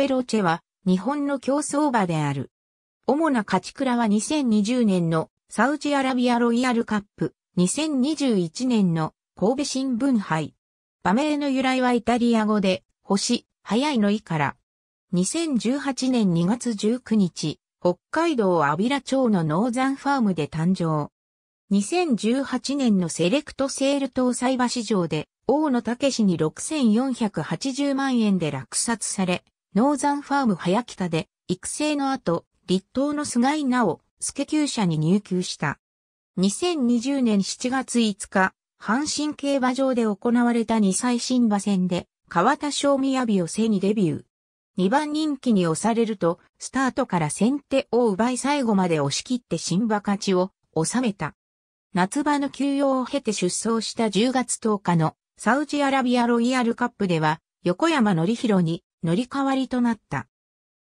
ペロチェは日本の競争馬である。主な勝ち倉は2020年のサウジアラビアロイヤルカップ、2021年の神戸新聞杯。馬名の由来はイタリア語で、星、早いのいから。2018年2月19日、北海道アビラ町のノーザンファームで誕生。2018年のセレクトセール搭載馬市場で、大野武に6480万円で落札され、ノーザンファーム早北で、育成の後、立東の菅井直、助厩舎に入球した。2020年7月5日、阪神競馬場で行われた2歳新馬戦で、川田正宮を背にデビュー。2番人気に押されると、スタートから先手を奪い最後まで押し切って新馬勝ちを収めた。夏場の休養を経て出走した10月10日のサウジアラビアロイヤルカップでは、横山則弘に乗り換わりとなった。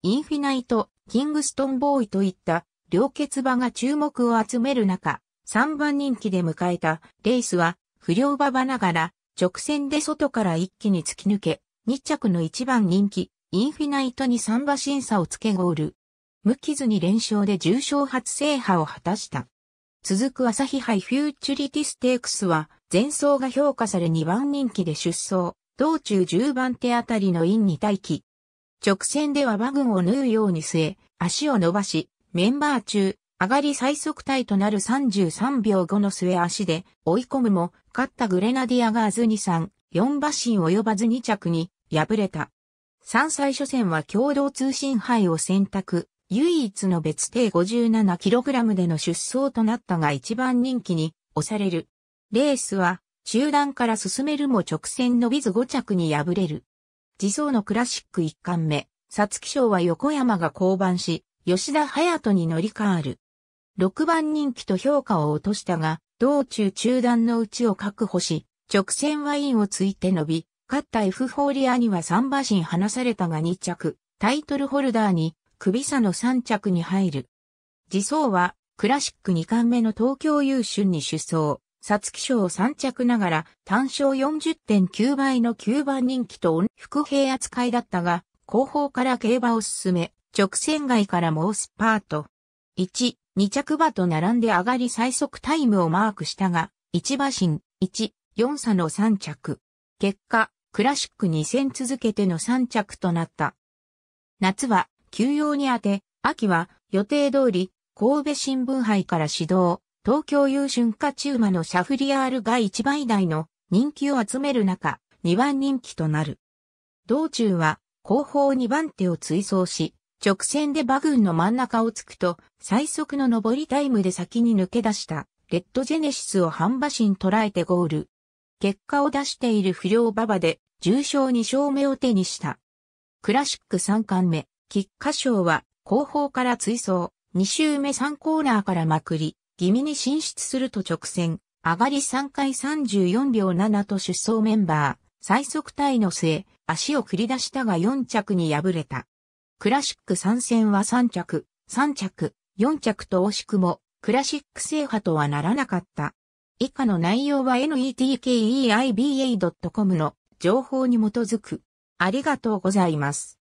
インフィナイト、キングストンボーイといった両欠馬が注目を集める中、3番人気で迎えたレースは不良馬場ながら直線で外から一気に突き抜け、2着の1番人気、インフィナイトに3馬審査をつけゴール。無傷に連勝で重賞初制覇を果たした。続く朝日杯フューチュリティステークスは前走が評価され2番人気で出走。道中10番手あたりの院に待機。直線では馬群を縫うように据え、足を伸ばし、メンバー中、上がり最速体となる33秒後の末足で追い込むも、勝ったグレナディアガーズニ3、4馬身及ばず2着に敗れた。3歳初戦は共同通信杯を選択、唯一の別定 57kg での出走となったが一番人気に押される。レースは中段から進めるも直線伸びず5着に敗れる。自走のクラシック1巻目、皐月賞は横山が降板し、吉田隼人に乗り換わる。6番人気と評価を落としたが、道中中段のうちを確保し、直線ワインをついて伸び、勝った F フォーリアには3馬身離されたが2着、タイトルホルダーに、首差の3着に入る。自走は、クラシック2巻目の東京優春に出走。皐月賞3着ながら単勝40.9倍の9番人気と副兵扱いだったが、後方から競馬を進め、直線外から猛スパート。1、2着馬と並んで上がり最速タイムをマークしたが、1馬身、1、4差の3着。結果、クラシック2戦続けての3着となった。夏は休養に当て、秋は予定通り神戸新聞杯から始動。東京優春勝中馬のシャフリアールが1倍台の人気を集める中、2番人気となる。道中は後方2番手を追走し、直線で馬群の真ん中を突くと、最速の上りタイムで先に抜け出した、レッドジェネシスを半馬身捉えてゴール。結果を出している不良馬場で、重賞2勝目を手にした。クラシック3冠目、菊花賞は、後方から追走、2周目3コーナーからまくり、気味に進出すると直線、上がり3回34秒7と出走メンバー、最速体の末、足を繰り出したが4着に敗れた。クラシック参戦は3着、3着、4着と惜しくも、クラシック制覇とはならなかった。以下の内容は netkeiba.com の情報に基づく。ありがとうございます。